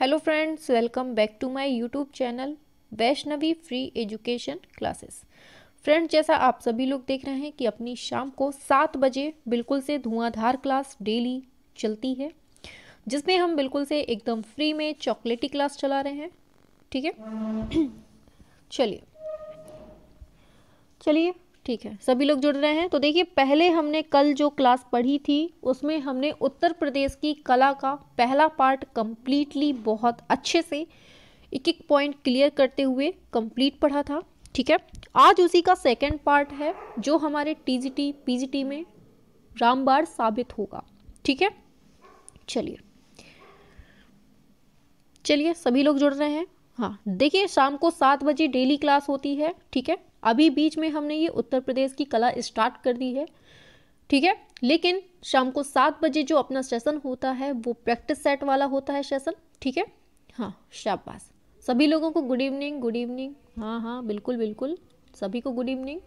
Hello friends welcome back to my YouTube channel Vaishnavi free education classes friends जैसा आप सभी लोग देख रहे हैं कि अपनी शाम को सात बजे बिल्कुल से धुआंधार क्लास डेली चलती है जिसमें हम बिल्कुल से एकदम फ्री में चॉकलेटी क्लास चला रहे हैं ठीक है चलिए चलिए ठीक है सभी लोग जुड़ रहे हैं तो देखिए पहले हमने कल जो क्लास पढ़ी थी उसमें हमने उत्तर प्रदेश की कला का पहला पार्ट कम्प्लीटली बहुत अच्छे से एक एक पॉइंट क्लियर करते हुए कम्प्लीट पढ़ा था ठीक है आज उसी का सेकेंड पार्ट है जो हमारे टीजीटी पीजीटी में रामबार साबित होगा ठीक है चलिए चलिए सभी लोग जुड़ रहे हैं हाँ देखिए शाम को सात बजे डेली क्लास होती है ठीक है अभी बीच में हमने ये उत्तर प्रदेश की कला स्टार्ट कर दी है ठीक है लेकिन शाम को सात बजे जो अपना सेशन होता है वो प्रैक्टिस सेट वाला होता है सेशन ठीक है हाँ शाबाश सभी लोगों को गुड इवनिंग गुड इवनिंग हाँ हाँ बिल्कुल बिल्कुल सभी को गुड इवनिंग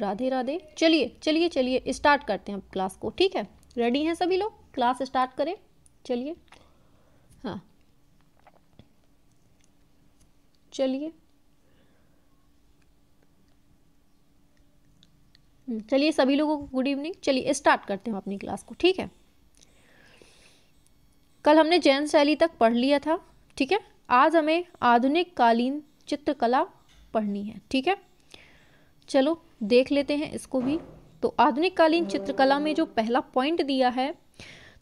राधे राधे चलिए चलिए चलिए स्टार्ट करते हैं क्लास को ठीक है रेडी हैं सभी लोग क्लास स्टार्ट करें चलिए हाँ चलिए हम्म, चलिए सभी लोगों को गुड इवनिंग चलिए स्टार्ट करते हैं अपनी क्लास को ठीक है कल हमने जैन शैली तक पढ़ लिया था ठीक है आज हमें आधुनिक कालीन चित्रकला पढ़नी है ठीक है चलो देख लेते हैं इसको भी तो आधुनिक कालीन चित्रकला में जो पहला पॉइंट दिया है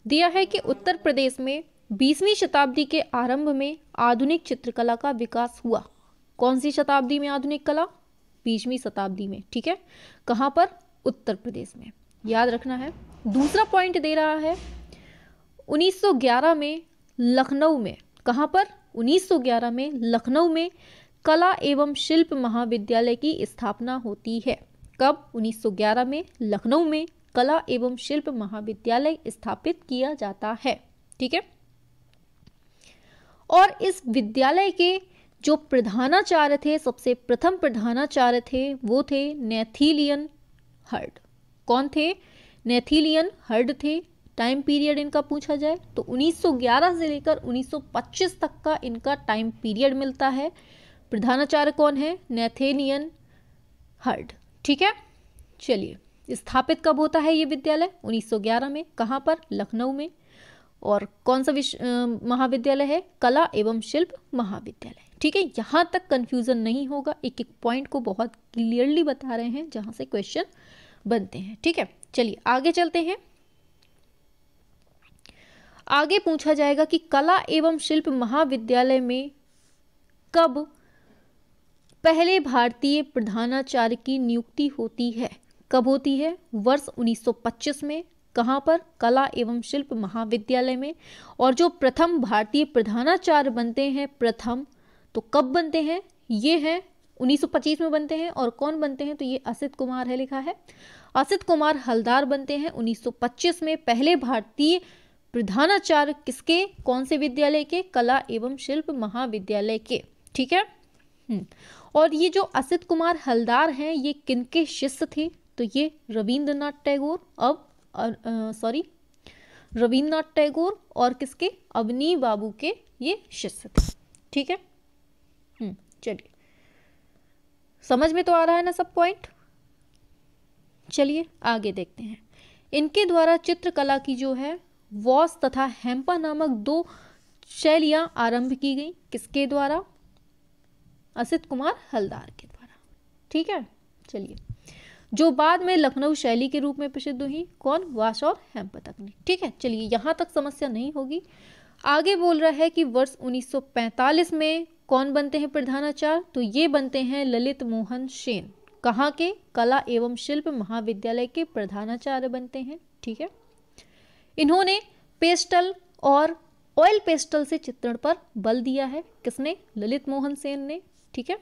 दिया है कि उत्तर प्रदेश में 20वीं शताब्दी के आरंभ में आधुनिक चित्रकला का विकास हुआ कौन सी शताब्दी में आधुनिक कला बीसवीं शताब्दी में ठीक है कहाँ पर उत्तर प्रदेश में याद रखना है दूसरा पॉइंट दे रहा है 1911 में लखनऊ में कहाँ पर 1911 में लखनऊ में कला एवं शिल्प महाविद्यालय की स्थापना होती है कब 1911 में लखनऊ में कला एवं शिल्प महाविद्यालय स्थापित किया जाता है ठीक है और इस विद्यालय के जो प्रधानाचार्य थे सबसे प्रथम प्रधानाचार्य थे वो थे नेथिलियन हर्ड कौन थे नेथिलियन हर्ड थे टाइम पीरियड इनका पूछा जाए तो 1911 से लेकर 1925 तक का इनका टाइम पीरियड मिलता है प्रधानाचार्य कौन है नेथेनियन हर्ड ठीक है चलिए स्थापित कब होता है ये विद्यालय 1911 में कहाँ पर लखनऊ में और कौन सा विश्व महाविद्यालय है कला एवं शिल्प महाविद्यालय ठीक है यहाँ तक कन्फ्यूज़न नहीं होगा एक एक पॉइंट को बहुत क्लियरली बता रहे हैं जहाँ से क्वेश्चन बनते हैं ठीक है चलिए आगे चलते हैं आगे पूछा जाएगा कि कला एवं शिल्प महाविद्यालय में कब पहले भारतीय प्रधानाचार्य की नियुक्ति होती है कब होती है वर्ष 1925 में कहाँ पर कला एवं शिल्प महाविद्यालय में और जो प्रथम भारतीय प्रधानाचार्य बनते हैं प्रथम तो कब बनते हैं ये है 1925 में बनते हैं और कौन बनते हैं तो ये असित कुमार है लिखा है असित कुमार हलदार बनते हैं 1925 में पहले भारतीय प्रधानाचार्य किसके कौन से विद्यालय के कला एवं शिल्प महाविद्यालय के ठीक है हम्म। और ये जो असित कुमार हलदार हैं ये किनके शिष्य थे तो ये रविंद्रनाथ टैगोर अब सॉरी रविन्द्रनाथ टैगोर और किसके अवनी बाबू के ये शिष्य थे ठीक है हम्म, चलिए समझ में तो आ रहा है ना सब पॉइंट चलिए आगे देखते हैं इनके द्वारा चित्रकला की जो है वॉस तथा हेम्पा नामक दो शैलियां आरंभ की गई किसके द्वारा असित कुमार हलदार के द्वारा ठीक है चलिए जो बाद में लखनऊ शैली के रूप में प्रसिद्ध हुई कौन वास और हेमपतक ने ठीक है चलिए यहाँ तक समस्या नहीं होगी आगे बोल रहा है कि वर्ष 1945 में कौन बनते हैं प्रधानाचार्य तो ये बनते हैं ललित मोहन सेन कहाँ के कला एवं शिल्प महाविद्यालय के प्रधानाचार्य बनते हैं ठीक है इन्होंने पेस्टल और ऑयल पेस्टल से चित्रण पर बल दिया है किसने ललित मोहन सेन ने ठीक है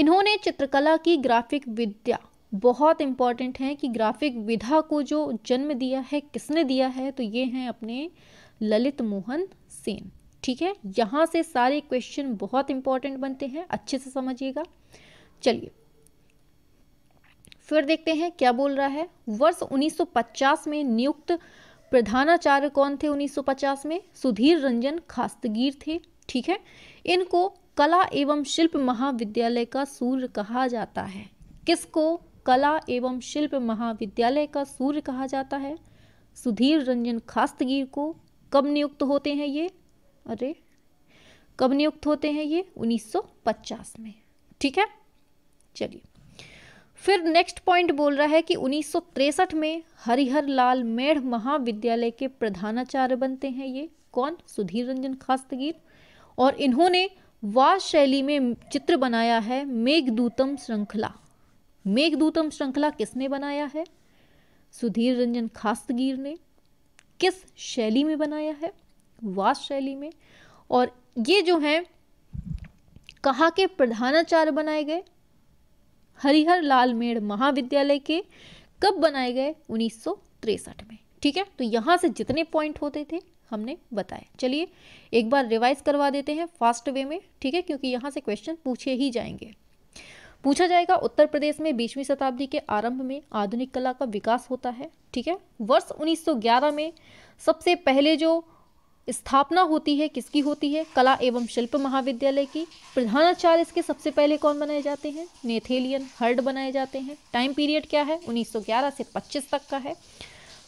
इन्होंने चित्रकला की ग्राफिक विद्या बहुत इम्पॉर्टेंट है कि ग्राफिक विधा को जो जन्म दिया है किसने दिया है तो ये हैं अपने ललित मोहन सेन ठीक है यहाँ से सारे क्वेश्चन बहुत इम्पॉर्टेंट बनते हैं अच्छे से समझिएगा चलिए फिर देखते हैं क्या बोल रहा है वर्ष 1950 में नियुक्त प्रधानाचार्य कौन थे 1950 में सुधीर रंजन खास्तगीर थे ठीक है इनको कला एवं शिल्प महाविद्यालय का सूर्य कहा जाता है किसको कला एवं शिल्प महाविद्यालय का सूर्य कहा जाता है सुधीर रंजन खास्तगीर को कब नियुक्त होते हैं ये अरे कब नियुक्त होते हैं ये 1950 में ठीक है चलिए फिर नेक्स्ट पॉइंट बोल रहा है कि 1963 में हरिहर लाल मेढ़ महाविद्यालय के प्रधानाचार्य बनते हैं ये कौन सुधीर रंजन खास्तगीर और इन्होंने वास शैली में चित्र बनाया है मेघदूतम श्रृंखला मेघदूतम श्रृंखला किसने बनाया है सुधीर रंजन खास्तगीर ने किस शैली में बनाया है वास शैली में और ये जो है कहा के प्रधानाचार्य बनाए गए हरिहर लाल मेड़ महाविद्यालय के कब बनाए गए उन्नीस में ठीक है तो यहाँ से जितने पॉइंट होते थे हमने बताए चलिए एक बार रिवाइज करवा देते हैं फास्ट वे में ठीक है क्योंकि यहाँ से क्वेश्चन पूछे ही जाएंगे पूछा जाएगा उत्तर प्रदेश में बीसवीं शताब्दी के आरंभ में आधुनिक कला का विकास होता है ठीक है वर्ष 1911 में सबसे पहले जो स्थापना होती है किसकी होती है कला एवं शिल्प महाविद्यालय की प्रधानाचार्य इसके सबसे पहले कौन बनाए जाते हैं नेथेलियन हर्ड बनाए जाते हैं टाइम पीरियड क्या है 1911 से 25 तक का है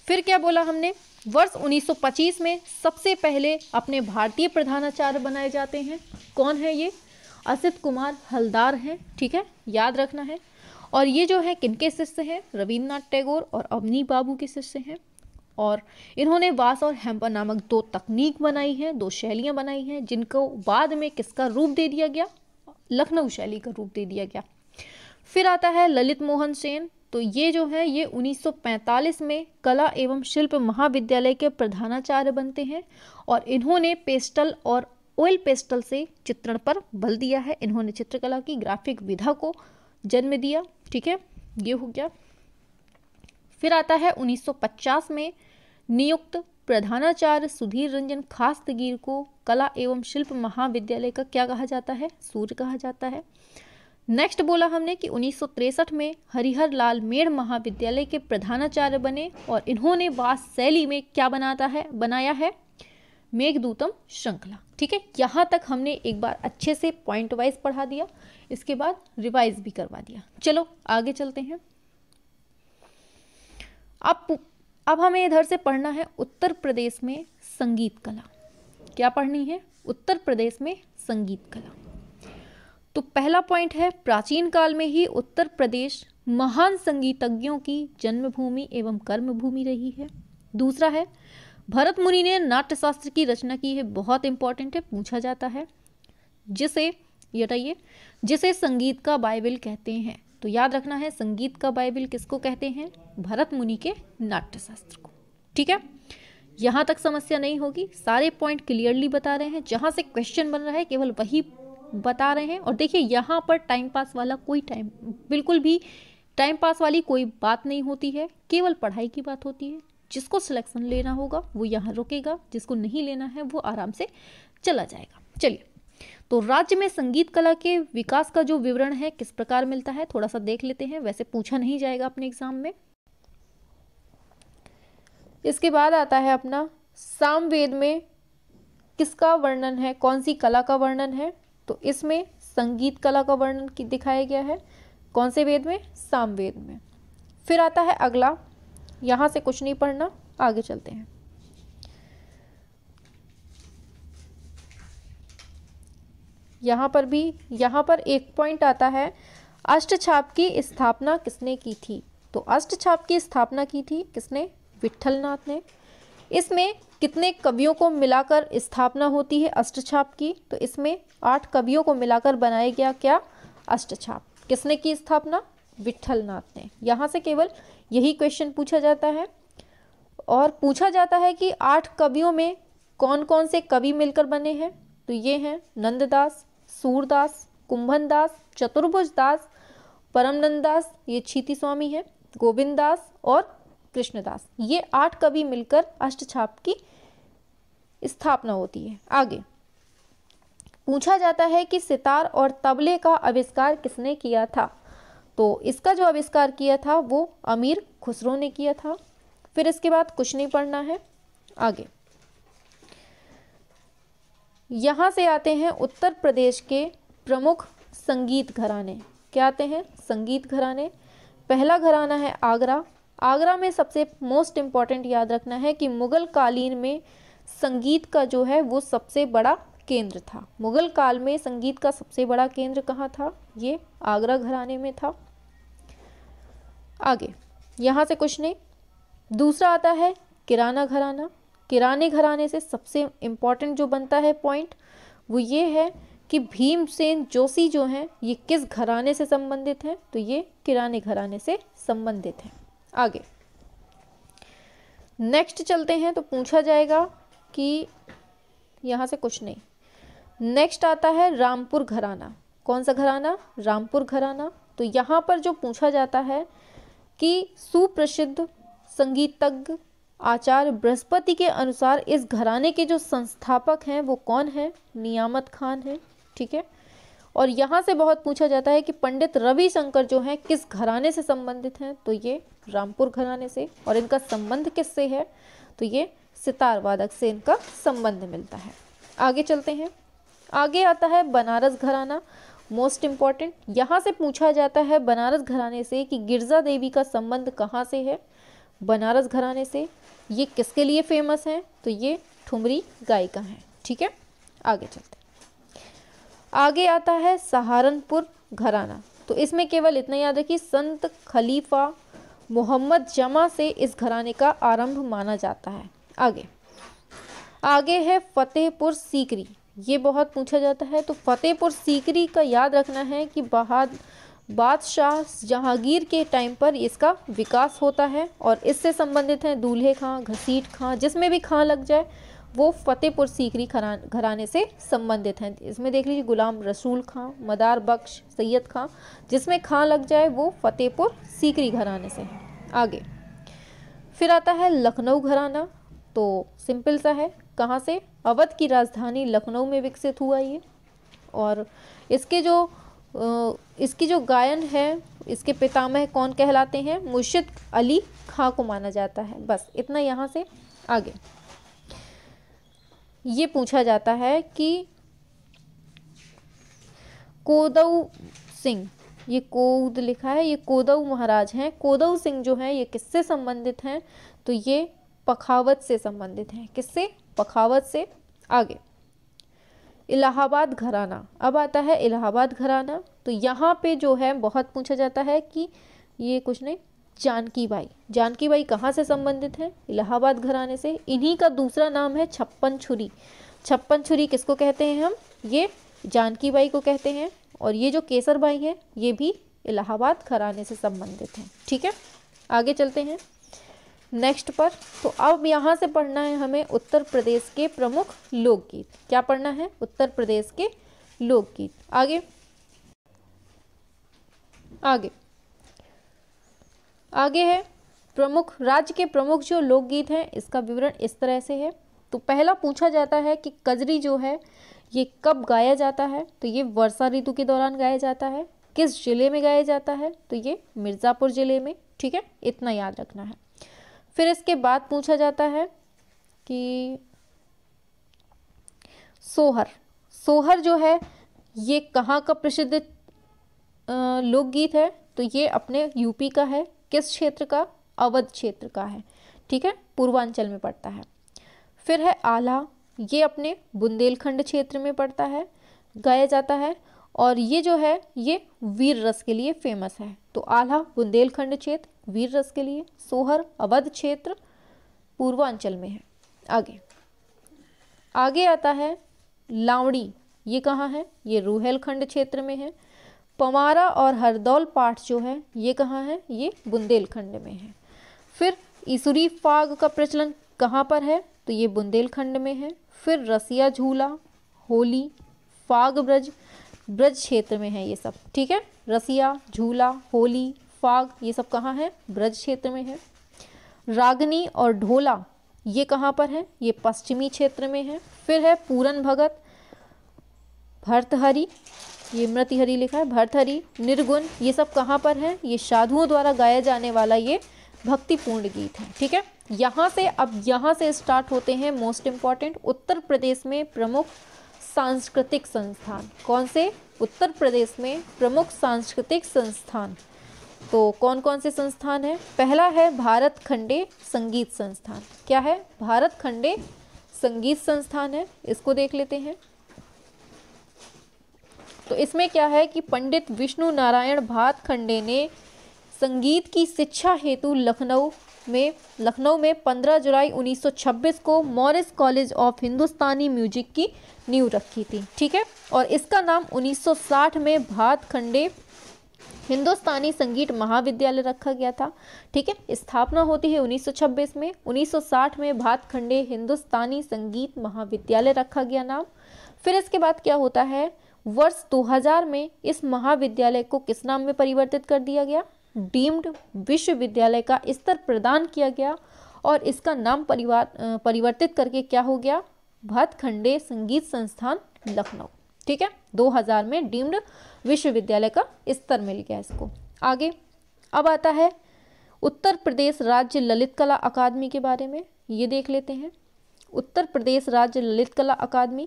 फिर क्या बोला हमने वर्ष 1925 में सबसे पहले अपने भारतीय प्रधानाचार्य बनाए जाते हैं कौन है ये असित कुमार हलदार हैं ठीक है याद रखना है और ये जो है किनके शिष्य हैं रविन्द्रनाथ टैगोर और अवनी बाबू के शिष्य हैं और इन्होंने वास और हेम्पर नामक दो तकनीक बनाई हैं दो शैलियाँ बनाई हैं जिनको बाद में किसका रूप दे दिया गया लखनऊ शैली का रूप दे दिया गया फिर आता है ललित मोहन सेन तो ये जो है ये 1945 में कला एवं शिल्प महाविद्यालय के प्रधानाचार्य बनते हैं और इन्होंने पेस्टल और ऑयल पेस्टल से चित्रण पर बल दिया है इन्होंने चित्रकला की ग्राफिक विधा को जन्म दिया ठीक है ये हो गया फिर आता है 1950 में नियुक्त प्रधानाचार्य सुधीर रंजन खास्तगीर को कला एवं शिल्प महाविद्यालय का क्या कहा जाता है सूर्य कहा जाता है नेक्स्ट बोला हमने कि उन्नीस में हरिहर लाल मेड़ महाविद्यालय के प्रधानाचार्य बने और इन्होंने वास शैली में क्या बनाता है बनाया है मेघदूतम श्रृंखला ठीक है यहाँ तक हमने एक बार अच्छे से पॉइंट वाइज पढ़ा दिया इसके बाद रिवाइज भी करवा दिया चलो आगे चलते हैं अब अब हमें इधर से पढ़ना है उत्तर प्रदेश में संगीत कला क्या पढ़नी है उत्तर प्रदेश में संगीत कला तो पहला पॉइंट है प्राचीन काल में ही उत्तर प्रदेश महान संगीतज्ञों की जन्मभूमि एवं कर्मभूमि रही है दूसरा है भरत मुनि ने नाट्यशास्त्र की रचना की है बहुत इंपॉर्टेंट है पूछा जाता है जिसे ये जिसे संगीत का बाइबिल कहते हैं तो याद रखना है संगीत का बाइबिल किसको कहते हैं भरत मुनि के नाट्यशास्त्र को ठीक है यहाँ तक समस्या नहीं होगी सारे पॉइंट क्लियरली बता रहे हैं जहाँ से क्वेश्चन बन रहा है केवल वही बता रहे हैं और देखिए यहाँ पर टाइम पास वाला कोई टाइम बिल्कुल भी टाइम पास वाली कोई बात नहीं होती है केवल पढ़ाई की बात होती है जिसको सिलेक्शन लेना होगा वो यहाँ रुकेगा जिसको नहीं लेना है वो आराम से चला जाएगा चलिए तो राज्य में संगीत कला के विकास का जो विवरण है किस प्रकार मिलता है थोड़ा सा देख लेते हैं वैसे पूछा नहीं जाएगा अपने एग्जाम में इसके बाद आता है अपना सामवेद में किसका वर्णन है कौन सी कला का वर्णन है तो इसमें संगीत कला का वर्णन दिखाया गया है कौन से वेद में सामवेद में फिर आता है अगला यहां से कुछ नहीं पढ़ना आगे चलते हैं यहां पर भी यहां पर एक पॉइंट आता है अष्ट छाप की स्थापना किसने की थी तो अष्ट छाप की स्थापना की थी किसने विठलनाथ ने इसमें कितने कवियों को मिलाकर स्थापना होती है अष्टछाप की तो इसमें आठ कवियों को मिलाकर बनाया गया क्या अष्टछाप किसने की स्थापना विट्ठल नाथ ने यहाँ से केवल यही क्वेश्चन पूछा जाता है और पूछा जाता है कि आठ कवियों में कौन कौन से कवि मिलकर बने हैं तो ये हैं नंददास सूरदास कुंभन दास चतुर्भुज दास परमनंद दास ये छीति स्वामी हैं गोविंद दास और कृष्णदास ये आठ कवि मिलकर अष्टछाप की स्थापना होती है आगे पूछा जाता है कि सितार और तबले का आविष्कार किसने किया था तो इसका जो आविष्कार किया था वो अमीर खुसरो ने किया था फिर इसके बाद कुछ नहीं पढ़ना है आगे यहां से आते हैं उत्तर प्रदेश के प्रमुख संगीत घराने क्या आते हैं संगीत घराने पहला घराना है आगरा आगरा में सबसे मोस्ट इम्पॉर्टेंट याद रखना है कि मुग़ल कालीन में संगीत का जो है वो सबसे बड़ा केंद्र था मुग़ल काल में संगीत का सबसे बड़ा केंद्र कहाँ था ये आगरा घराने में था आगे यहाँ से कुछ नहीं दूसरा आता है किराना घराना किराने घराने से सबसे इम्पॉर्टेंट जो बनता है पॉइंट वो ये है कि भीमसेन जोशी जो हैं ये किस घराने से संबंधित हैं तो ये किराने घराने से संबंधित हैं आगे नेक्स्ट चलते हैं तो पूछा जाएगा कि यहाँ से कुछ नहीं नेक्स्ट आता है रामपुर घराना कौन सा घराना रामपुर घराना तो यहाँ पर जो पूछा जाता है कि सुप्रसिद्ध संगीतज्ञ आचार्य बृहस्पति के अनुसार इस घराने के जो संस्थापक हैं वो कौन है नियामत खान है ठीक है और यहाँ से बहुत पूछा जाता है कि पंडित रविशंकर जो हैं किस घराने से संबंधित हैं तो ये रामपुर घराने से और इनका संबंध किससे है तो ये सितार वादक से इनका संबंध मिलता है आगे चलते हैं आगे आता है बनारस घराना मोस्ट इम्पॉर्टेंट यहाँ से पूछा जाता है बनारस घराने से कि गिरजा देवी का संबंध कहाँ से है बनारस घराने से ये किसके लिए फेमस हैं तो ये ठुमरी गायिका हैं ठीक है आगे चलते हैं आगे आता है सहारनपुर घराना तो इसमें केवल इतना याद रखिए संत खलीफा मोहम्मद जमा से इस घराने का आरंभ माना जाता है आगे आगे है फतेहपुर सीकरी ये बहुत पूछा जाता है तो फतेहपुर सीकरी का याद रखना है कि बहाद बादशाह जहांगीर के टाइम पर इसका विकास होता है और इससे संबंधित हैं दूल्हे खां घसीट खां जिसमें भी खां लग जाए वो फ़तेहपुर सीकरी घराने से संबंधित हैं इसमें देख लीजिए गुलाम रसूल खां मदार बख्श सैयद खां जिसमें खां लग जाए वो फ़तेहपुर सीकरी घराने से आगे फिर आता है लखनऊ घराना तो सिंपल सा है कहाँ से अवध की राजधानी लखनऊ में विकसित हुआ ये और इसके जो इसकी जो गायन है इसके पितामह कौन कहलाते हैं मुर्शिद अली खां को माना जाता है बस इतना यहाँ से आगे ये पूछा जाता है कि कोदव सिंह ये कोद लिखा है ये कोदव महाराज हैं कोदव सिंह जो है ये किससे संबंधित हैं तो ये पखावत से संबंधित हैं किससे पखावत से आगे इलाहाबाद घराना अब आता है इलाहाबाद घराना तो यहाँ पे जो है बहुत पूछा जाता है कि ये कुछ नहीं जानकी बाई जानकी बाई कहाँ से संबंधित है इलाहाबाद घराने से इन्हीं का दूसरा नाम है छप्पन छुरी छप्पन छुरी किसको कहते हैं हम ये जानकी बाई को कहते हैं और ये जो केसर बाई है ये भी इलाहाबाद घराने से संबंधित है ठीक है आगे चलते हैं नेक्स्ट पर तो अब यहाँ से पढ़ना है हमें उत्तर प्रदेश के प्रमुख लोकगीत क्या पढ़ना है उत्तर प्रदेश के लोकगीत आगे आगे आगे है प्रमुख राज्य के प्रमुख जो लोकगीत हैं इसका विवरण इस तरह से है तो पहला पूछा जाता है कि कजरी जो है ये कब गाया जाता है तो ये वर्षा ऋतु के दौरान गाया जाता है किस ज़िले में गाया जाता है तो ये मिर्ज़ापुर ज़िले में ठीक है इतना याद रखना है फिर इसके बाद पूछा जाता है कि सोहर सोहर जो है ये कहाँ का प्रसिद्ध लोकगीत है तो ये अपने यूपी का है किस क्षेत्र का अवध क्षेत्र का है ठीक है पूर्वांचल में पड़ता है फिर है आला ये अपने बुंदेलखंड क्षेत्र में पड़ता है गाया जाता है और ये जो है ये वीर रस के लिए फेमस है तो आल्हा बुंदेलखंड क्षेत्र वीर रस के लिए सोहर अवध क्षेत्र पूर्वांचल में है आगे आगे आता है लावड़ी ये कहाँ है ये रूहेलखंड क्षेत्र में है पमारा और हरदौल पाठ जो है ये कहाँ है ये बुंदेलखंड में है फिर ईसुरी फाग का प्रचलन कहाँ पर है तो ये बुंदेलखंड में है फिर रसिया झूला होली फाग ब्रज ब्रज क्षेत्र में है ये सब ठीक है रसिया झूला होली फाग ये सब कहाँ है ब्रज क्षेत्र में है रागनी और ढोला ये कहाँ पर है ये पश्चिमी क्षेत्र में है फिर है पूरन भगत भर्तहरी ये मृतिहरी लिखा है भर्तहरि निर्गुण ये सब कहाँ पर है ये साधुओं द्वारा गाया जाने वाला ये भक्तिपूर्ण गीत है ठीक है यहाँ से अब यहाँ से स्टार्ट होते हैं मोस्ट इम्पॉर्टेंट उत्तर प्रदेश में प्रमुख सांस्कृतिक संस्थान कौन से उत्तर प्रदेश में प्रमुख सांस्कृतिक संस्थान तो कौन कौन से संस्थान है पहला है भारत खंडे संगीत संस्थान क्या है भारत खंडे संगीत संस्थान है इसको देख लेते हैं तो इसमें क्या है कि पंडित विष्णु नारायण भातखंडे ने संगीत की शिक्षा हेतु लखनऊ में लखनऊ में 15 जुलाई 1926 को Marris college of Hindustani music की नींव रखी थी ठीक है और इसका नाम 1960 में भातखंडे हिंदुस्तानी संगीत महाविद्यालय रखा गया था ठीक है स्थापना होती है 1926 में 1960 में भातखंडे हिंदुस्तानी संगीत महाविद्यालय रखा गया नाम फिर इसके बाद क्या होता है वर्ष 2000 में इस महाविद्यालय को किस नाम में परिवर्तित कर दिया गया डीम्ड विश्वविद्यालय का स्तर प्रदान किया गया और इसका नाम परिवार परिवर्तित करके क्या हो गया भातखंडे संगीत संस्थान लखनऊ ठीक है 2000 में डीम्ड विश्वविद्यालय का स्तर मिल गया इसको आगे अब आता है उत्तर प्रदेश राज्य ललित कला अकादमी के बारे में ये देख लेते हैं उत्तर प्रदेश राज्य ललित कला अकादमी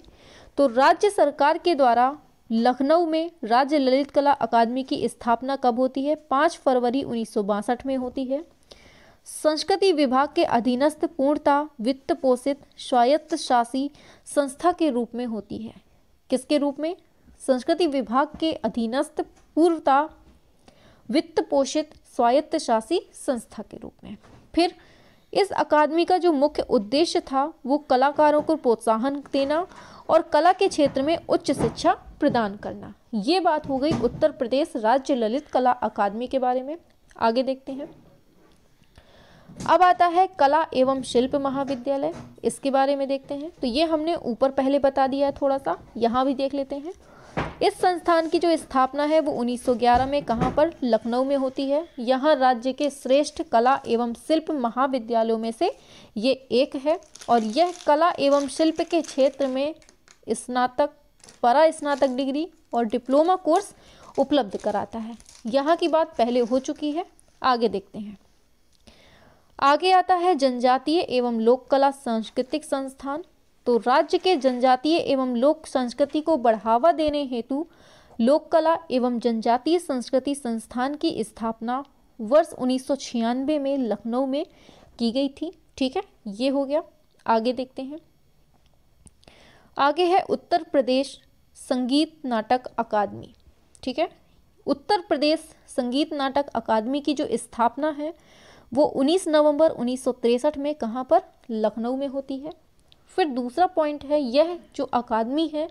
तो राज्य सरकार के द्वारा लखनऊ में राज्य ललित कला अकादमी की स्थापना कब होती है पाँच फरवरी उन्नीस में होती है संस्कृति विभाग के अधीनस्थ पूर्णता वित्त पोषित स्वायत्त शासी संस्था के रूप में होती है किसके रूप में संस्कृति विभाग के अधीनस्थ पूर्णता वित्त पोषित स्वायत्त शासी संस्था के रूप में फिर इस अकादमी का जो मुख्य उद्देश्य था वो कलाकारों को प्रोत्साहन देना और कला के क्षेत्र में उच्च शिक्षा प्रदान करना ये बात हो गई उत्तर प्रदेश राज्य ललित कला अकादमी के बारे में आगे देखते हैं अब आता है कला एवं शिल्प महाविद्यालय इसके बारे में देखते हैं तो ये हमने ऊपर पहले बता दिया है थोड़ा सा यहाँ भी देख लेते हैं इस संस्थान की जो स्थापना है वो 1911 में कहाँ पर लखनऊ में होती है यहाँ राज्य के श्रेष्ठ कला एवं शिल्प महाविद्यालयों में से ये एक है और यह कला एवं शिल्प के क्षेत्र में स्नातक परा स्नातक डिग्री और डिप्लोमा कोर्स उपलब्ध कराता है यहाँ की बात पहले हो चुकी है आगे देखते हैं आगे आता है जनजातीय एवं लोक कला सांस्कृतिक संस्थान तो राज्य के जनजातीय एवं लोक संस्कृति को बढ़ावा देने हेतु लोक कला एवं जनजातीय संस्कृति संस्थान की स्थापना वर्ष उन्नीस में लखनऊ में की गई थी ठीक है ये हो गया आगे देखते हैं आगे है उत्तर प्रदेश संगीत नाटक अकादमी ठीक है उत्तर प्रदेश संगीत नाटक अकादमी की जो स्थापना है वो 19 नवंबर उन्नीस में कहाँ पर लखनऊ में होती है फिर दूसरा पॉइंट है यह जो अकादमी है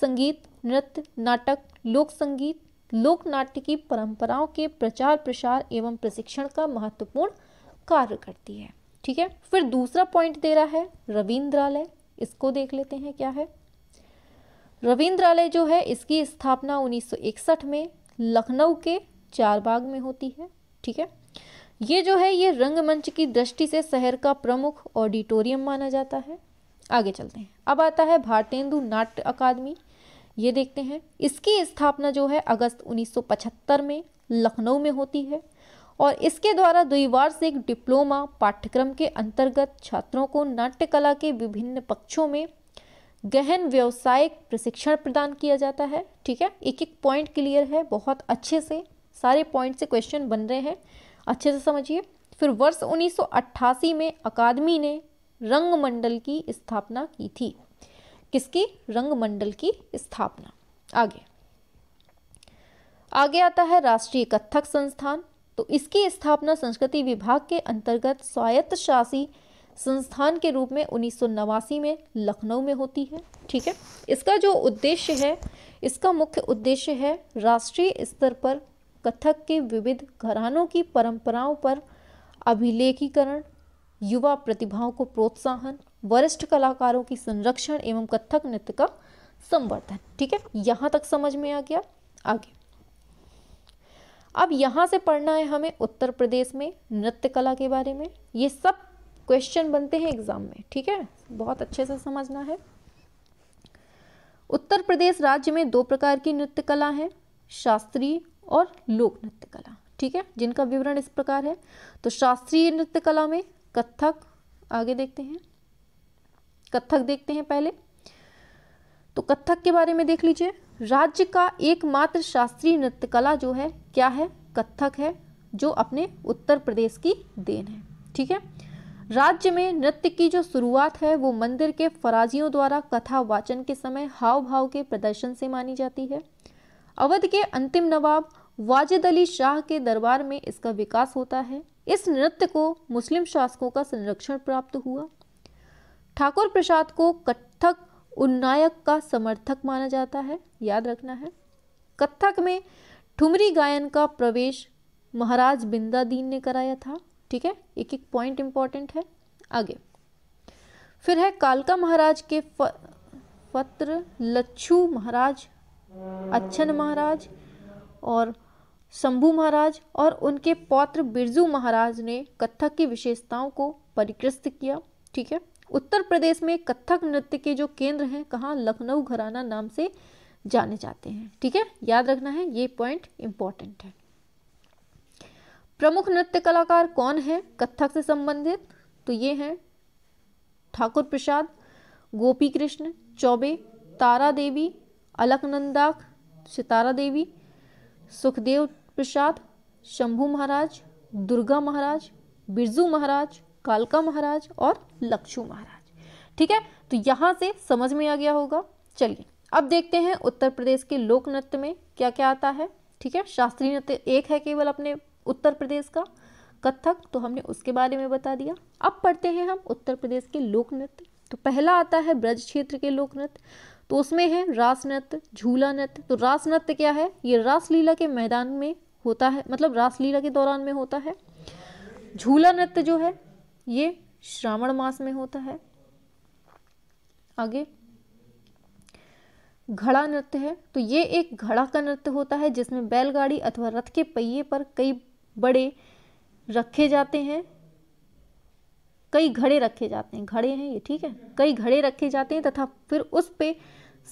संगीत नृत्य नाटक लोक संगीत लोक नाट्य की परंपराओं के प्रचार प्रसार एवं प्रशिक्षण का महत्वपूर्ण कार्य करती है ठीक है फिर दूसरा पॉइंट दे रहा है रविंद्रालय इसको देख लेते हैं क्या है रविंद्रालय जो है इसकी स्थापना 1961 में लखनऊ के चारबाग में होती है ठीक है ये जो है ये रंगमंच की दृष्टि से शहर का प्रमुख ऑडिटोरियम माना जाता है आगे चलते हैं अब आता है भारतेंदु नाट्य अकादमी ये देखते हैं इसकी स्थापना जो है अगस्त 1975 में लखनऊ में होती है और इसके द्वारा द्विवार्षिक डिप्लोमा पाठ्यक्रम के अंतर्गत छात्रों को नाट्य कला के विभिन्न पक्षों में गहन व्यवसायिक प्रशिक्षण प्रदान किया जाता है ठीक है एक एक पॉइंट क्लियर है बहुत अच्छे से सारे पॉइंट से क्वेश्चन बन रहे हैं अच्छे से समझिए फिर वर्ष 1988 में अकादमी ने रंगमंडल की स्थापना की थी किसकी रंगमंडल की स्थापना आगे आगे आता है राष्ट्रीय कथक संस्थान तो इसकी स्थापना संस्कृति विभाग के अंतर्गत स्वायत्त शासी संस्थान के रूप में उन्नीस में लखनऊ में होती है ठीक है इसका जो उद्देश्य है इसका मुख्य उद्देश्य है राष्ट्रीय स्तर पर कथक के विविध घरानों की परंपराओं पर अभिलेखीकरण युवा प्रतिभाओं को प्रोत्साहन वरिष्ठ कलाकारों की संरक्षण एवं कथक नृत्य का संवर्धन ठीक है यहां तक समझ में आ गया आगे अब यहां से पढ़ना है हमें उत्तर प्रदेश में नृत्य कला के बारे में ये सब क्वेश्चन बनते हैं एग्जाम में ठीक है बहुत अच्छे से समझना है उत्तर प्रदेश राज्य में दो प्रकार की नृत्य कला है शास्त्रीय और लोक नृत्य कला ठीक है जिनका विवरण इस प्रकार है तो शास्त्रीय नृत्य कला में कथक आगे देखते हैं कथक देखते हैं पहले तो कथक के बारे में देख लीजिए राज्य का एकमात्र शास्त्रीय नृत्य कला जो है क्या है कथक है जो अपने उत्तर प्रदेश की देन है ठीक है राज्य में नृत्य की जो शुरुआत है वो मंदिर के फराजियों द्वारा कथा वाचन के समय हाव भाव के प्रदर्शन से मानी जाती है अवध के अंतिम नवाब वाजिद अली शाह के दरबार में इसका विकास होता है इस नृत्य को मुस्लिम शासकों का संरक्षण प्राप्त हुआ ठाकुर प्रसाद को कथक उन्नायक का समर्थक माना जाता है याद रखना है कथक में ठुमरी गायन का प्रवेश महाराज बिंदा दीन ने कराया था ठीक है एक एक पॉइंट इंपॉर्टेंट है आगे फिर है कालका महाराज के पत्र फत्र लच्छू महाराज अच्छन महाराज और शंभू महाराज और उनके पौत्र बिरजू महाराज ने कथक की विशेषताओं को परिकृष्ट किया ठीक है उत्तर प्रदेश में कथक नृत्य के जो केंद्र हैं कहाँ लखनऊ घराना नाम से जाने जाते हैं ठीक है याद रखना है ये पॉइंट इंपॉर्टेंट है प्रमुख नृत्य कलाकार कौन है कथक से संबंधित तो ये हैं ठाकुर प्रसाद गोपी कृष्ण चौबे तारा देवी अलकनंदाक सितारा देवी सुखदेव प्रसाद शंभू महाराज दुर्गा महाराज बिरजू महाराज कालका महाराज और लक्ष्मू महाराज ठीक है तो यहाँ से समझ में आ गया होगा चलिए अब देखते हैं उत्तर प्रदेश के लोक नृत्य में क्या क्या आता है ठीक है शास्त्रीय नृत्य एक है केवल अपने उत्तर प्रदेश का कथक तो हमने उसके बारे में बता दिया अब पढ़ते हैं हम उत्तर प्रदेश के लोक नृत्य तो पहला आता है ब्रज क्षेत्र के लोक नृत्य तो उसमें है रास नृत्य झूला नृत्य तो रास नृत्य क्या है ये रासलीला के मैदान में होता है मतलब रासलीला के दौरान में होता है झूला नृत्य जो है ये श्रावण मास में होता है आगे घड़ा नृत्य है तो ये एक घड़ा का नृत्य होता है जिसमें बैलगाड़ी अथवा रथ के पहिए पर कई बड़े रखे जाते हैं कई घड़े रखे जाते हैं घड़े हैं ये ठीक है कई घड़े रखे जाते हैं तथा फिर उस पे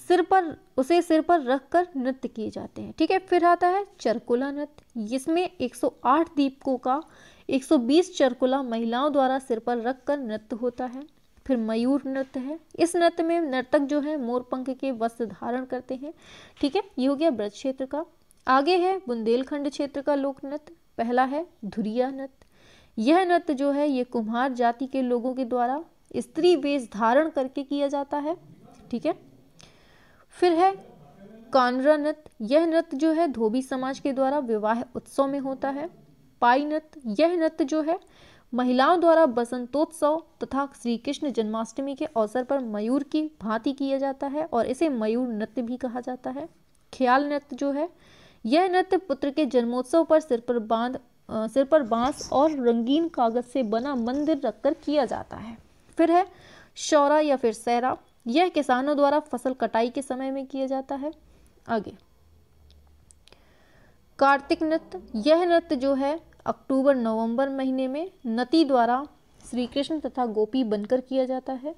सिर पर उसे सिर पर रख कर नृत्य किए जाते हैं ठीक है फिर आता है चरकुला नृत्य जिसमें 108 दीपकों का 120 चरकुला महिलाओं द्वारा सिर पर रख कर नृत्य होता है फिर मयूर नृत्य है इस नृत्य में नर्तक जो है मोरपंख के वस्त्र धारण करते हैं ठीक है ये हो गया ब्रज क्षेत्र का आगे है बुंदेलखंड क्षेत्र का लोक नृत्य पहला है धुरिया नृत्य यह नृत्य जो है ये कुम्हार जाति के लोगों के द्वारा स्त्री वेश धारण करके किया जाता है ठीक है फिर है कानरा नृत्य यह नृत्य जो है धोबी समाज के द्वारा विवाह उत्सव में होता है पाई नृत्य यह नृत्य जो है महिलाओं द्वारा बसंतोत्सव तथा श्री कृष्ण जन्माष्टमी के अवसर पर मयूर की भांति किया जाता है और इसे मयूर नृत्य भी कहा जाता है ख्याल नृत्य जो है यह नृत्य पुत्र के जन्मोत्सव पर सिर पर बांध सिर पर बांस और रंगीन कागज से बना मंदिर रखकर किया जाता है फिर है शौरा या फिर सहरा यह किसानों द्वारा फसल कटाई के समय में किया जाता है आगे कार्तिक नृत्य यह नृत्य जो है अक्टूबर नवंबर महीने में नती द्वारा श्री कृष्ण तथा गोपी बनकर किया जाता है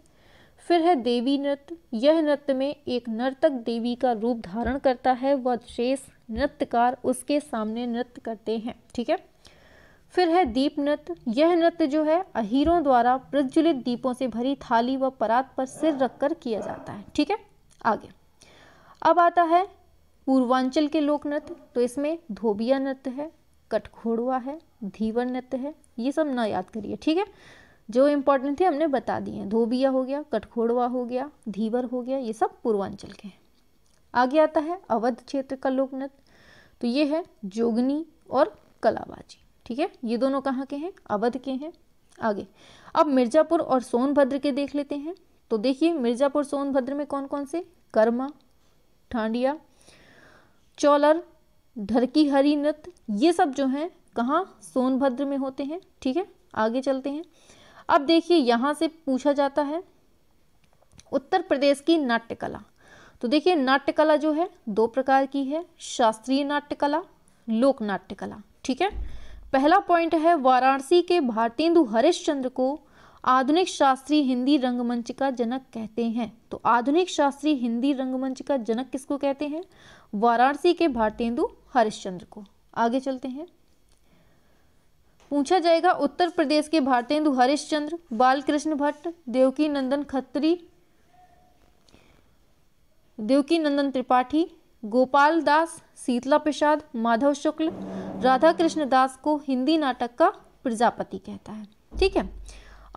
फिर है देवी नृत्य यह नृत्य में एक नर्तक देवी का रूप धारण करता है व शेष नृत्यकार उसके सामने नृत्य करते हैं ठीक है फिर है दीप नृत्य यह नृत्य जो है अहीरों द्वारा प्रज्वलित दीपों से भरी थाली व परात पर सिर रखकर किया जाता है ठीक है आगे अब आता है पूर्वांचल के लोक नृत्य तो इसमें धोबिया नृत्य है कटघोड़वा है धीवर नृत्य है ये सब ना याद करिए ठीक है जो इम्पोर्टेंट थे हमने बता दिए हैं धोबिया हो गया कटखोड़वा हो गया धीवर हो गया ये सब पूर्वांचल के हैं आगे आता है अवध क्षेत्र का लोक नृत्य तो ये है जोगनी और कलाबाजी ठीक है ये दोनों कहाँ के हैं अवध के हैं आगे अब मिर्जापुर और सोनभद्र के देख लेते हैं तो देखिए मिर्जापुर सोनभद्र में कौन कौन से कर्मा ठांडिया चौलर ढरकी हरी नृत्य ये सब जो हैं कहाँ सोनभद्र में होते हैं ठीक है आगे चलते हैं अब देखिए यहाँ से पूछा जाता है उत्तर प्रदेश की नाट्यकला तो देखिए नाट्यकला जो है दो प्रकार की है शास्त्रीय नाट्यकला लोक नाट्यकला ठीक है पहला पॉइंट है वाराणसी के भारतेंदु हरिश्चंद्र को आधुनिक शास्त्रीय हिंदी रंगमंच का जनक कहते हैं तो आधुनिक शास्त्रीय हिंदी रंगमंच का जनक किसको कहते हैं वाराणसी के भारतेंदु हरिश्चंद्र को आगे चलते हैं पूछा जाएगा उत्तर प्रदेश के भारतेंदु हरिश्चंद्र बालकृष्ण भट्ट देवकी नंदन खत्री देवकी नंदन त्रिपाठी गोपाल दास शीतला प्रसाद माधव शुक्ल राधा कृष्ण दास को हिंदी नाटक का प्रजापति कहता है ठीक है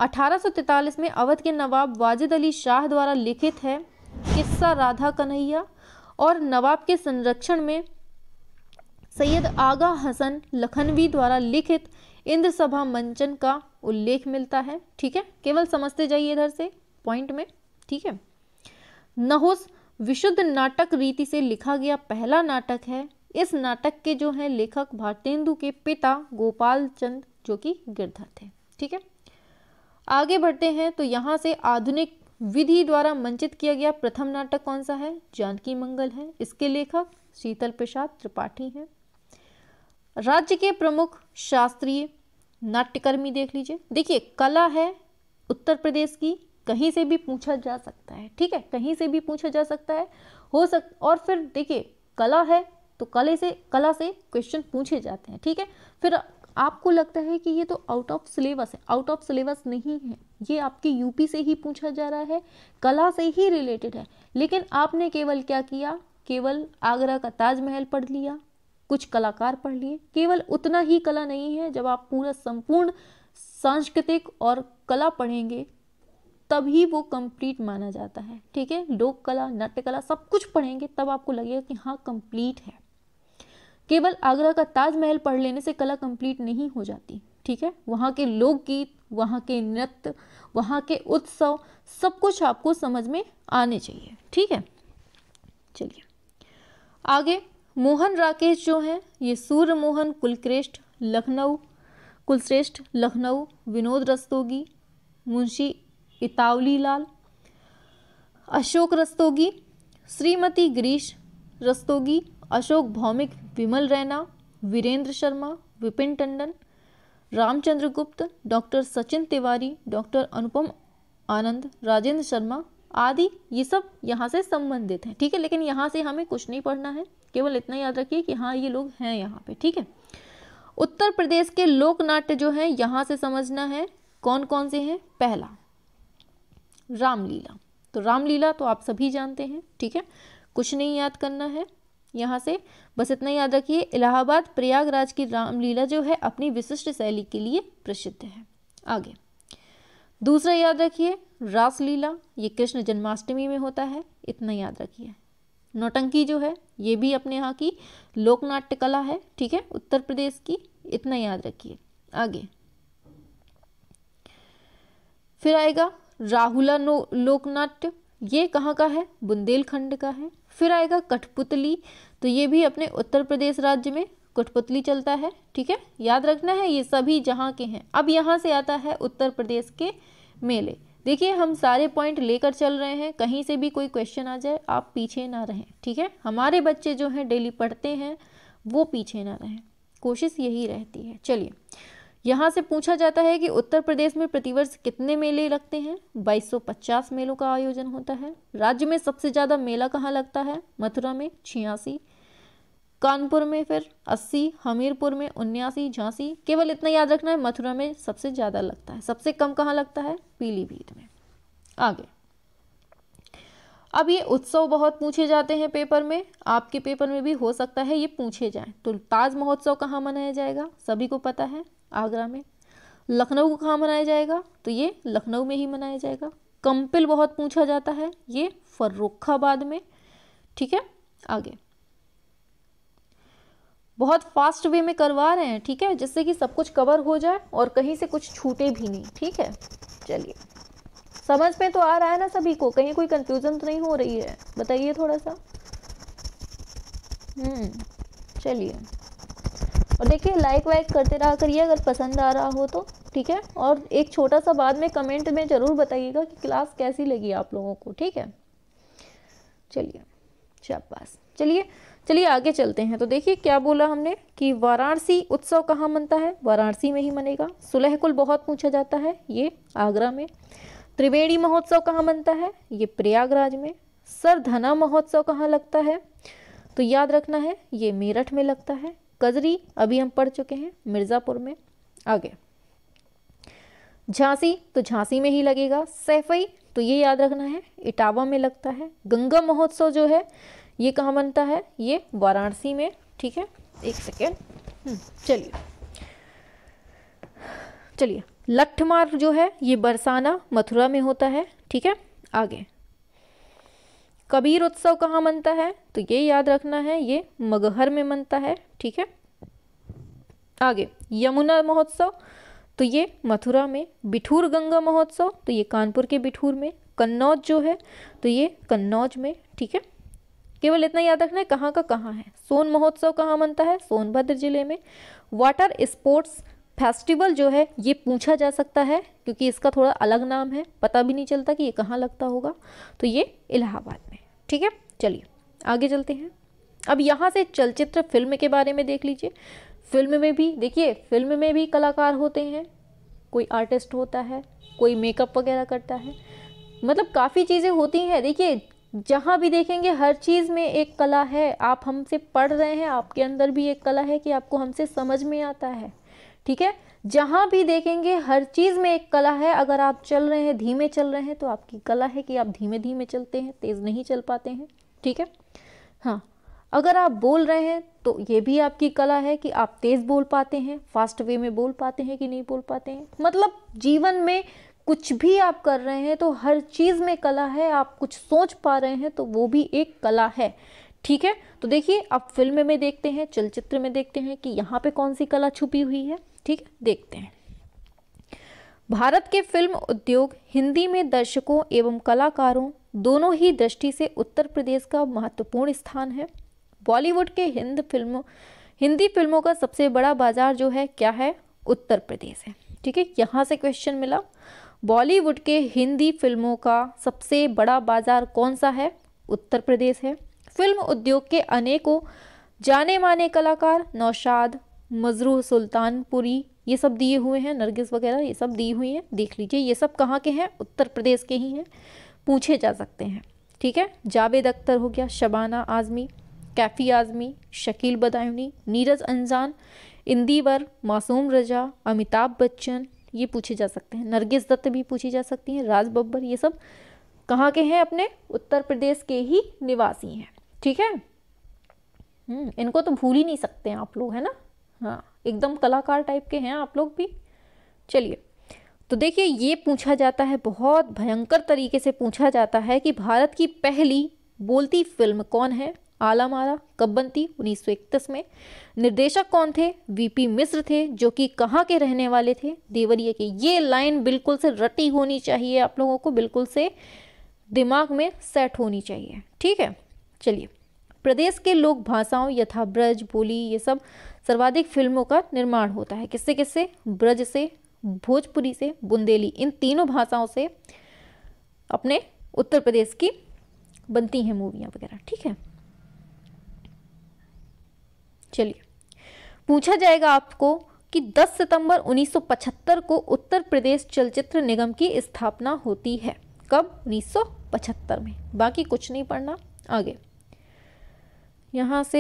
1843 में अवध के नवाब वाजिद अली शाह द्वारा लिखित है किस्सा राधा कन्हैया और नवाब के संरक्षण में सैयद आगा हसन लखनवी द्वारा लिखित इंद्र सभा मंचन का उल्लेख मिलता है ठीक है केवल समझते जाइए इधर से पॉइंट में ठीक है नहोस विशुद्ध नाटक रीति से लिखा गया पहला नाटक है इस नाटक के जो है लेखक भारतेंदु के पिता गोपाल चंद जो कि गिरधर थे ठीक है आगे बढ़ते हैं तो यहाँ से आधुनिक विधि द्वारा मंचित किया गया प्रथम नाटक कौन सा है जानकी मंगल है इसके लेखक शीतल प्रसाद त्रिपाठी हैं राज्य के प्रमुख शास्त्रीय नाट्यकर्मी देख लीजिए देखिए कला है उत्तर प्रदेश की कहीं से भी पूछा जा सकता है ठीक है कहीं से भी पूछा जा सकता है हो सक और फिर देखिए कला है तो कले से कला से क्वेश्चन पूछे जाते हैं ठीक है फिर आपको लगता है कि ये तो out of syllabus out of of सिलेबस नहीं है ये आपके यूपी से ही पूछा जा रहा है कला से ही रिलेटेड है लेकिन आपने केवल क्या किया केवल आगरा का ताजमहल पढ़ लिया कुछ कलाकार पढ़ लिए केवल उतना ही कला नहीं है जब आप पूरा संपूर्ण सांस्कृतिक और कला पढ़ेंगे तभी वो कंप्लीट माना जाता है ठीक है लोक कला नाट्य कला सब कुछ पढ़ेंगे तब आपको लगेगा कि हाँ कंप्लीट है केवल आगरा का ताजमहल पढ़ लेने से कला कंप्लीट नहीं हो जाती ठीक है वहाँ के लोकगीत वहाँ के नृत्य वहाँ के उत्सव सब कुछ आपको समझ में आने चाहिए ठीक है चलिए आगे मोहन राकेश जो हैं ये सूर्य मोहन कुलकृष्ठ लखनऊ कुलश्रेष्ठ लखनऊ विनोद रस्तोगी मुंशी इतावली लाल अशोक रस्तोगी श्रीमती गिरीश रस्तोगी अशोक भौमिक विमल रैना वीरेंद्र शर्मा विपिन टंडन रामचंद्र गुप्त डॉक्टर सचिन तिवारी डॉक्टर अनुपम आनंद राजेंद्र शर्मा आदि ये सब यहाँ से संबंधित हैं ठीक है लेकिन यहाँ से हमें कुछ नहीं पढ़ना है केवल इतना याद रखिए कि हाँ ये लोग हैं यहाँ पे ठीक है उत्तर प्रदेश के लोक नाट्य जो हैं यहाँ से समझना है कौन कौन से हैं पहला रामलीला तो रामलीला तो आप सभी जानते हैं ठीक है कुछ नहीं याद करना है यहाँ से बस इतना याद रखिए इलाहाबाद प्रयागराज की रामलीला जो है अपनी विशिष्ट शैली के लिए प्रसिद्ध है आगे दूसरा याद रखिए रासलीला ये कृष्ण जन्माष्टमी में होता है इतना याद रखिए नौटंकी जो है ये भी अपने यहाँ की लोकनाट्य कला है ठीक है उत्तर प्रदेश की इतना याद रखिए आगे फिर आएगा राहुला नो लोकनाट्य ये कहाँ का है बुंदेलखंड का है फिर आएगा कठपुतली तो ये भी अपने उत्तर प्रदेश राज्य में कठपुतली चलता है ठीक है याद रखना है ये सभी जहाँ के हैं अब यहाँ से आता है उत्तर प्रदेश के मेले देखिए हम सारे पॉइंट लेकर चल रहे हैं कहीं से भी कोई क्वेश्चन आ जाए आप पीछे ना रहें ठीक है हमारे बच्चे जो हैं डेली पढ़ते हैं वो पीछे ना रहें कोशिश यही रहती है चलिए यहाँ से पूछा जाता है कि उत्तर प्रदेश में प्रतिवर्ष कितने मेले लगते हैं 2250 मेलों का आयोजन होता है राज्य में सबसे ज़्यादा मेला कहाँ लगता है मथुरा में छियासी कानपुर में फिर 80, हमीरपुर में उन्यासी झांसी केवल इतना याद रखना है मथुरा में सबसे ज़्यादा लगता है सबसे कम कहाँ लगता है पीलीभीत में आगे अब ये उत्सव बहुत पूछे जाते हैं पेपर में आपके पेपर में भी हो सकता है ये पूछे जाएं तो ताज महोत्सव कहाँ मनाया जाएगा सभी को पता है आगरा में लखनऊ को कहाँ मनाया जाएगा तो ये लखनऊ में ही मनाया जाएगा कंपिल बहुत पूछा जाता है ये फर्रुखाबाद में ठीक है आगे बहुत फास्ट वे में करवा रहे हैं ठीक है जिससे कि सब कुछ कवर हो जाए और कहीं से कुछ छूटे भी नहीं ठीक है चलिए समझ में तो आ रहा है ना सभी को कहीं कोई कंफ्यूजन तो नहीं हो रही है बताइए थोड़ा सा हम्म चलिए और देखिए लाइक वाइक करते रहा करिए अगर पसंद आ रहा हो तो ठीक है और एक छोटा सा बाद में कमेंट में ज़रूर बताइएगा कि क्लास कैसी लगी आप लोगों को ठीक है चलिए शाबाश चलिए चलिए आगे चलते हैं तो देखिए क्या बोला हमने कि वाराणसी उत्सव कहाँ मनता है वाराणसी में ही मनेगा सुलह कुल बहुत पूछा जाता है ये आगरा में त्रिवेणी महोत्सव कहाँ मनता है ये प्रयागराज में सरधना महोत्सव कहाँ लगता है तो याद रखना है ये मेरठ में लगता है कजरी अभी हम पढ़ चुके हैं मिर्ज़ापुर में आगे झांसी तो झांसी में ही लगेगा सैफई तो ये याद रखना है इटावा में लगता है गंगा महोत्सव जो है ये कहाँ बनता है ये वाराणसी में ठीक है एक सेकेंड हम्म, चलिए चलिए लठमार जो है ये बरसाना मथुरा में होता है ठीक है आगे कबीर उत्सव कहाँ मनता है तो ये याद रखना है ये मगहर में मनता है ठीक है आगे यमुना महोत्सव तो ये मथुरा में बिठूर गंगा महोत्सव तो ये कानपुर के बिठूर में कन्नौज जो है तो ये कन्नौज में ठीक है केवल इतना याद रखना है कहाँ का कहाँ है सोन महोत्सव कहाँ मनता है सोनभद्र जिले में वाटर स्पोर्ट्स फेस्टिवल जो है ये पूछा जा सकता है क्योंकि इसका थोड़ा अलग नाम है पता भी नहीं चलता कि ये कहाँ लगता होगा तो ये इलाहाबाद में ठीक है चलिए आगे चलते हैं अब यहाँ से चलचित्र फिल्म के बारे में देख लीजिए फिल्म में भी देखिए फिल्म में भी कलाकार होते हैं कोई आर्टिस्ट होता है कोई मेकअप वगैरह करता है मतलब काफ़ी चीज़ें होती हैं देखिए जहाँ भी देखेंगे हर चीज़ में एक कला है आप हमसे पढ़ रहे हैं आपके अंदर भी एक कला है कि आपको हमसे समझ में आता है ठीक है जहाँ भी देखेंगे हर चीज़ में एक कला है अगर आप चल रहे हैं धीमे चल रहे हैं तो आपकी कला है कि आप धीमे धीमे चलते हैं तेज़ नहीं चल पाते हैं ठीक है हाँ अगर आप बोल रहे हैं तो ये भी आपकी कला है कि आप तेज़ बोल पाते हैं फास्ट वे में बोल पाते हैं कि नहीं बोल पाते हैं मतलब जीवन में कुछ भी आप कर रहे हैं तो हर चीज़ में कला है आप कुछ सोच पा रहे हैं तो वो भी एक कला है ठीक है तो देखिए अब फिल्म में देखते हैं चलचित्र में देखते हैं कि यहाँ पे कौन सी कला छुपी हुई है ठीक है देखते हैं भारत के फिल्म उद्योग हिंदी में दर्शकों एवं कलाकारों दोनों ही दृष्टि से उत्तर प्रदेश का महत्वपूर्ण स्थान है बॉलीवुड के हिंद फिल्मों हिंदी फिल्मों का सबसे बड़ा बाजार जो है क्या है उत्तर प्रदेश है ठीक है यहाँ से क्वेश्चन मिला बॉलीवुड के हिंदी फिल्मों का सबसे बड़ा बाजार कौन सा है उत्तर प्रदेश है फिल्म उद्योग के अनेकों जाने माने कलाकार नौशाद मजरू सुल्तानपुरी ये सब दिए हुए हैं नरगिस वगैरह ये सब दी हुई हैं देख लीजिए ये सब कहाँ के हैं उत्तर प्रदेश के ही हैं पूछे जा सकते हैं ठीक है जावेद अख्तर हो गया शबाना आज़मी कैफ़ी आज़मी शकील बदायूनी नीरज अनजान इंदीवर मासूम रजा अमिताभ बच्चन ये पूछे जा सकते हैं नरगिस दत्त भी पूछी जा सकती हैं राज बब्बर ये सब कहाँ के हैं अपने उत्तर प्रदेश के ही निवासी हैं ठीक है हम्म, इनको तो भूल ही नहीं सकते हैं आप लोग है ना हाँ एकदम कलाकार टाइप के हैं आप लोग भी चलिए तो देखिए ये पूछा जाता है बहुत भयंकर तरीके से पूछा जाता है कि भारत की पहली बोलती फिल्म कौन है आला मारा कब बनती उन्नीस में निर्देशक कौन थे वीपी मिश्र थे जो कि कहाँ के रहने वाले थे देवरिया के ये लाइन बिल्कुल से रटी होनी चाहिए आप लोगों को बिल्कुल से दिमाग में सेट होनी चाहिए ठीक है चलिए प्रदेश के लोक भाषाओं यथा ब्रज बोली ये सब सर्वाधिक फिल्मों का निर्माण होता है किससे किससे ब्रज से भोजपुरी से बुंदेली इन तीनों भाषाओं से अपने उत्तर प्रदेश की बनती हैं मूवियाँ वगैरह ठीक है चलिए पूछा जाएगा आपको कि 10 सितंबर 1975 को उत्तर प्रदेश चलचित्र निगम की स्थापना होती है कब 1975 में बाकी कुछ नहीं पढ़ना आगे यहाँ से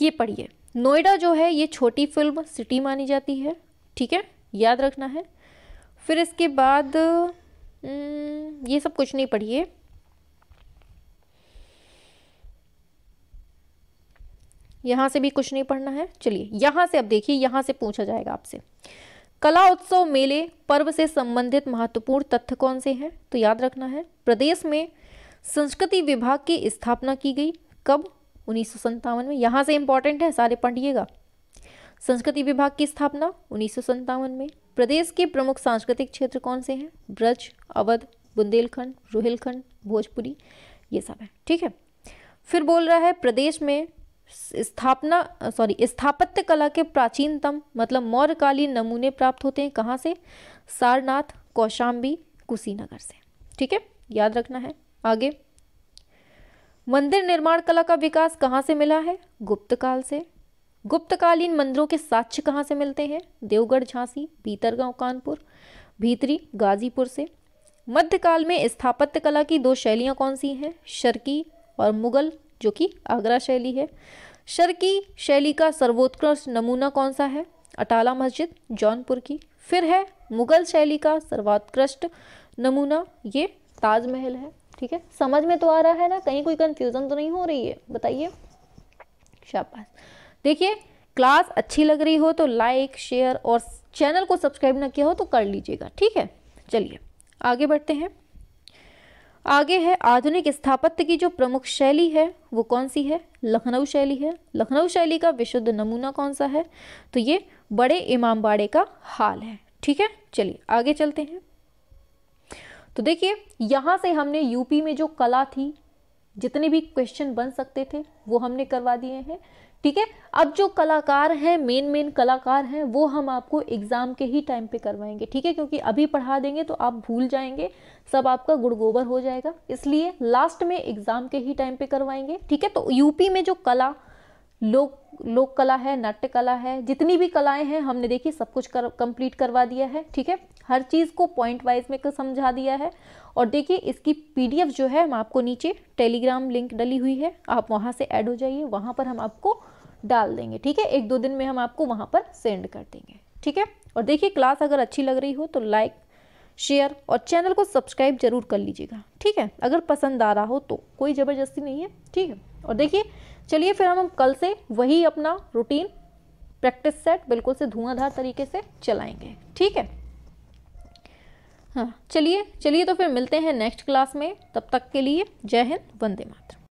ये पढ़िए नोएडा जो है ये छोटी फिल्म सिटी मानी जाती है ठीक है याद रखना है फिर इसके बाद ये सब कुछ नहीं पढ़िए यहाँ से भी कुछ नहीं पढ़ना है चलिए यहाँ से अब देखिए यहाँ से पूछा जाएगा आपसे कला उत्सव मेले पर्व से संबंधित महत्वपूर्ण तथ्य कौन से हैं तो याद रखना है प्रदेश में संस्कृति विभाग की स्थापना की गई कब उन्नीस में यहाँ से इम्पॉर्टेंट है सारे पढ़िएगा संस्कृति विभाग की स्थापना उन्नीस में प्रदेश के प्रमुख सांस्कृतिक क्षेत्र कौन से हैं ब्रज अवध बुंदेलखंड रोहिलखंड भोजपुरी ये सब है ठीक है फिर बोल रहा है प्रदेश में स्थापना सॉरी स्थापत्य कला के प्राचीनतम मतलब मौर्यकालीन नमूने प्राप्त होते हैं कहाँ से सारनाथ कौशाम्बी कुशीनगर से ठीक है याद रखना है आगे मंदिर निर्माण कला का विकास कहाँ से मिला है गुप्त काल से गुप्तकालीन मंदिरों के साक्ष्य कहाँ से मिलते हैं देवगढ़ झांसी भीतरगांव कानपुर भीतरी गाजीपुर से मध्यकाल में स्थापत्य कला की दो शैलियाँ कौन सी हैं शर्की और मुगल जो कि आगरा शैली है शर की शैली का सर्वोत्कृष्ट नमूना कौन सा है अटाला मस्जिद जौनपुर की फिर है मुगल शैली का सर्वोत्कृष्ट नमूना ये ताजमहल है ठीक है समझ में तो आ रहा है ना कहीं कोई कन्फ्यूज़न तो नहीं हो रही है बताइए शाबाश देखिए क्लास अच्छी लग रही हो तो लाइक शेयर और चैनल को सब्सक्राइब ना किया हो तो कर लीजिएगा ठीक है चलिए आगे बढ़ते हैं आगे है आधुनिक स्थापत्य की जो प्रमुख शैली है वो कौन सी है लखनऊ शैली है लखनऊ शैली का विशुद्ध नमूना कौन सा है तो ये बड़े इमाम बाड़े का हाल है ठीक है चलिए आगे चलते हैं तो देखिए यहाँ से हमने यूपी में जो कला थी जितने भी क्वेश्चन बन सकते थे वो हमने करवा दिए हैं ठीक है अब जो कलाकार हैं मेन मेन कलाकार हैं वो हम आपको एग्ज़ाम के ही टाइम पे करवाएंगे ठीक है क्योंकि अभी पढ़ा देंगे तो आप भूल जाएंगे सब आपका गुड़गोबर हो जाएगा इसलिए लास्ट में एग्ज़ाम के ही टाइम पे करवाएंगे ठीक है तो यूपी में जो कला लोक लोक कला है नाट्य कला है जितनी भी कलाएं हैं हमने देखी सब कुछ कर कंप्लीट करवा दिया है ठीक है हर चीज़ को पॉइंट वाइज में समझा दिया है और देखिए इसकी पीडीएफ जो है हम आपको नीचे टेलीग्राम लिंक डली हुई है आप वहाँ से ऐड हो जाइए वहाँ पर हम आपको डाल देंगे ठीक है एक दो दिन में हम आपको वहाँ पर सेंड कर देंगे ठीक है और देखिए क्लास अगर अच्छी लग रही हो तो लाइक शेयर और चैनल को सब्सक्राइब जरूर कर लीजिएगा ठीक है अगर पसंद आ रहा हो तो कोई ज़बरदस्ती नहीं है ठीक है और देखिए चलिए फिर हम कल से वही अपना रूटीन प्रैक्टिस सेट बिल्कुल से धुआंधार तरीके से चलाएंगे ठीक है हाँ चलिए चलिए तो फिर मिलते हैं नेक्स्ट क्लास में तब तक के लिए जय हिंद वंदे मातरम